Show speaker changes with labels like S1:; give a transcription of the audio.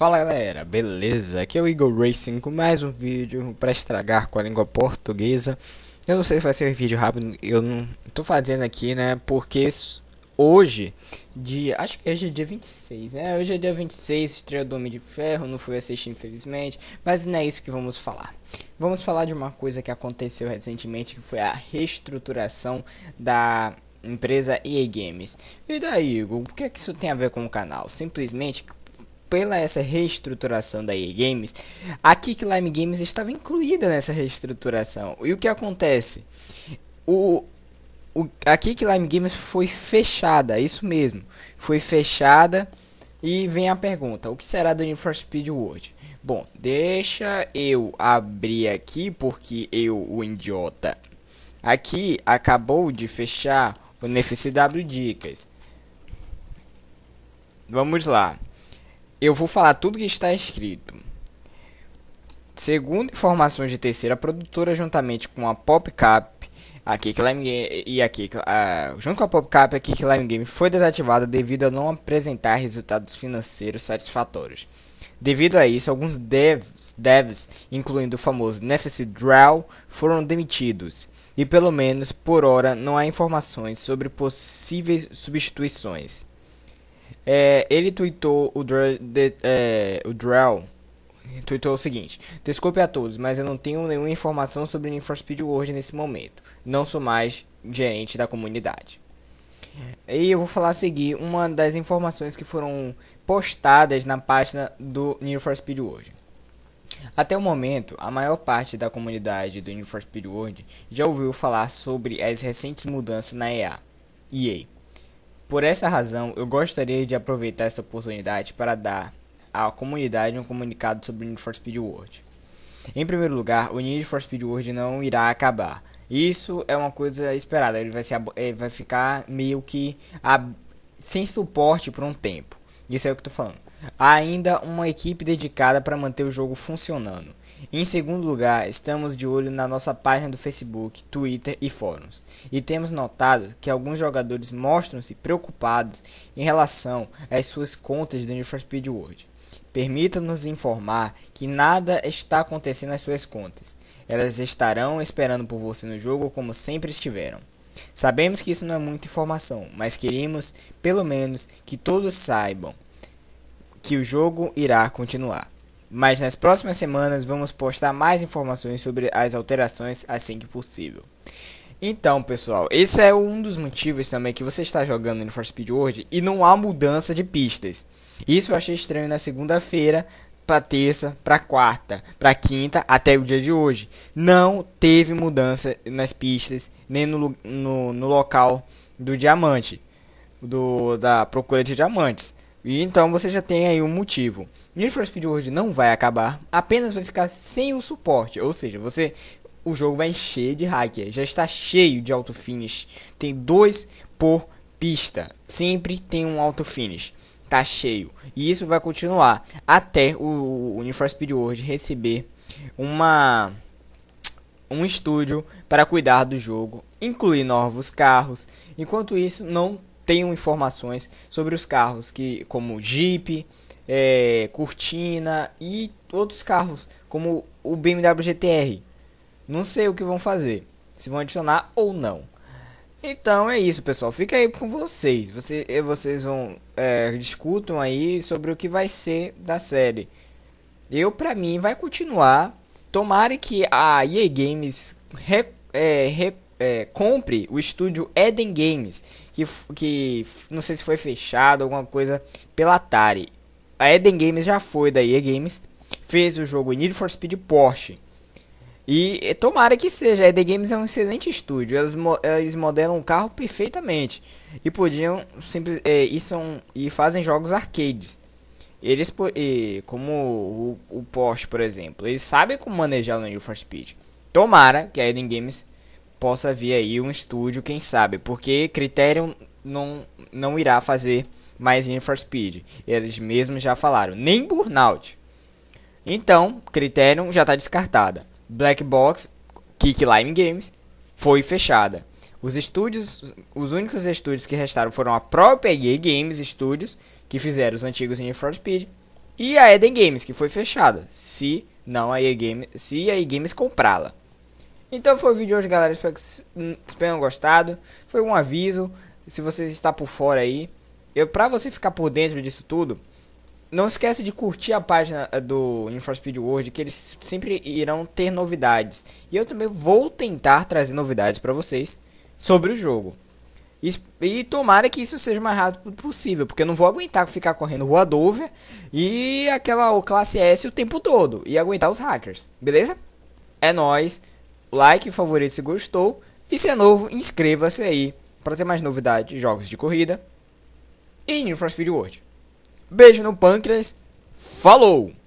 S1: Fala galera, beleza? Aqui é o Eagle Racing com mais um vídeo para estragar com a língua portuguesa. Eu não sei se vai ser um vídeo rápido, eu não tô fazendo aqui, né? Porque hoje, dia, acho que hoje é dia 26, né? Hoje é dia 26, estreia do Homem de Ferro, não fui assistir infelizmente, mas não é isso que vamos falar. Vamos falar de uma coisa que aconteceu recentemente, que foi a reestruturação da empresa EA Games. E daí, Igor, o que é que isso tem a ver com o canal? Simplesmente pela essa reestruturação da EA Games, a Kick Lime Games estava incluída nessa reestruturação. E o que acontece? O, o, a Kick Lime Games foi fechada, isso mesmo, foi fechada. E vem a pergunta: o que será do Need for Speed World? Bom, deixa eu abrir aqui porque eu, o idiota, aqui acabou de fechar o NFCW Dicas. Vamos lá eu vou falar tudo que está escrito. Segundo informações de terceira produtora, juntamente com a PopCap, a Kickline Game e a Kick, ah, junto com a PopCap, a Kickline Game foi desativada devido a não apresentar resultados financeiros satisfatórios. Devido a isso, alguns devs, devs incluindo o famoso Nefes Drow, foram demitidos. E pelo menos por hora não há informações sobre possíveis substituições. É, ele tweetou o, Dr de, é, o Drell tweetou o seguinte: Desculpe a todos, mas eu não tenho nenhuma informação sobre o for Speed World nesse momento. Não sou mais gerente da comunidade. E eu vou falar a seguir uma das informações que foram postadas na página do Need for Speed World. Até o momento, a maior parte da comunidade do Need for Speed World já ouviu falar sobre as recentes mudanças na EA. EA por essa razão, eu gostaria de aproveitar essa oportunidade para dar à comunidade um comunicado sobre o Need for Speed World. Em primeiro lugar, o Need for Speed World não irá acabar. Isso é uma coisa esperada, ele vai, ele eh, vai ficar meio que a, sem suporte por um tempo. Isso é o que eu tô falando. Há ainda uma equipe dedicada para manter o jogo funcionando. Em segundo lugar, estamos de olho na nossa página do Facebook, Twitter e fóruns, e temos notado que alguns jogadores mostram-se preocupados em relação às suas contas do Need Speed World. Permita-nos informar que nada está acontecendo às suas contas. Elas estarão esperando por você no jogo como sempre estiveram. Sabemos que isso não é muita informação, mas queríamos, pelo menos, que todos saibam que o jogo irá continuar mas nas próximas semanas vamos postar mais informações sobre as alterações assim que possível. Então, pessoal, esse é um dos motivos também que você está jogando no For Speed World e não há mudança de pistas. Isso eu achei estranho na segunda-feira, para terça, para quarta, para quinta, até o dia de hoje. Não teve mudança nas pistas, nem no, no, no local do diamante, do, da procura de diamantes. E então você já tem aí um motivo. Need for Speed World não vai acabar, apenas vai ficar sem o suporte, ou seja, você o jogo vai encher de hacker, já está cheio de auto finish. Tem dois por pista, sempre tem um auto finish. Tá cheio. E isso vai continuar até o, o Need for Speed World receber uma um estúdio para cuidar do jogo, incluir novos carros. Enquanto isso, não tenho informações sobre os carros que como Jeep, é, Cortina e outros carros como o BMW GTR. Não sei o que vão fazer, se vão adicionar ou não. Então é isso, pessoal. Fica aí com vocês. Você, vocês vão é, discutam aí sobre o que vai ser da série. Eu, pra mim, vai continuar. Tomara que a EA Games re, é, re, é, compre o estúdio Eden Games, que, que não sei se foi fechado, alguma coisa pela Atari. A Eden Games já foi da EA Games, fez o jogo Need for Speed Porsche. E tomara que seja, a Eden Games é um excelente estúdio, eles, eles modelam um carro perfeitamente e podiam simples é, e, são, e fazem jogos arcades. Eles como o, o Porsche, por exemplo, eles sabem como manejar o Need for Speed. Tomara que a Eden Games possa vir aí um estúdio, quem sabe, porque Criterion não, não irá fazer mais Need Speed. Eles mesmos já falaram, nem Burnout. Então, Criterion já está descartada. Black Box, Kick Lime Games, foi fechada. Os estúdios, os únicos estúdios que restaram foram a própria EA Games Studios, que fizeram os antigos Need Speed, e a Eden Games, que foi fechada, se não a EA Games, se a EA Games comprá-la. Então foi o vídeo de hoje, galera. Espero que vocês hum, tenham gostado. Foi um aviso. Se você está por fora aí, eu para você ficar por dentro disso tudo, não esquece de curtir a página eh, do InfraSpeed World, que eles sempre irão ter novidades. E eu também vou tentar trazer novidades para vocês sobre o jogo. E, e, tomara que isso seja o mais rápido possível, porque eu não vou aguentar ficar correndo rua Dover e aquela classe S o tempo todo e aguentar os hackers, beleza? É nós like, favorito se gostou. E se é novo, inscreva-se aí para ter mais novidades de jogos de corrida e Need for Speed World. Beijo no pâncreas, falou!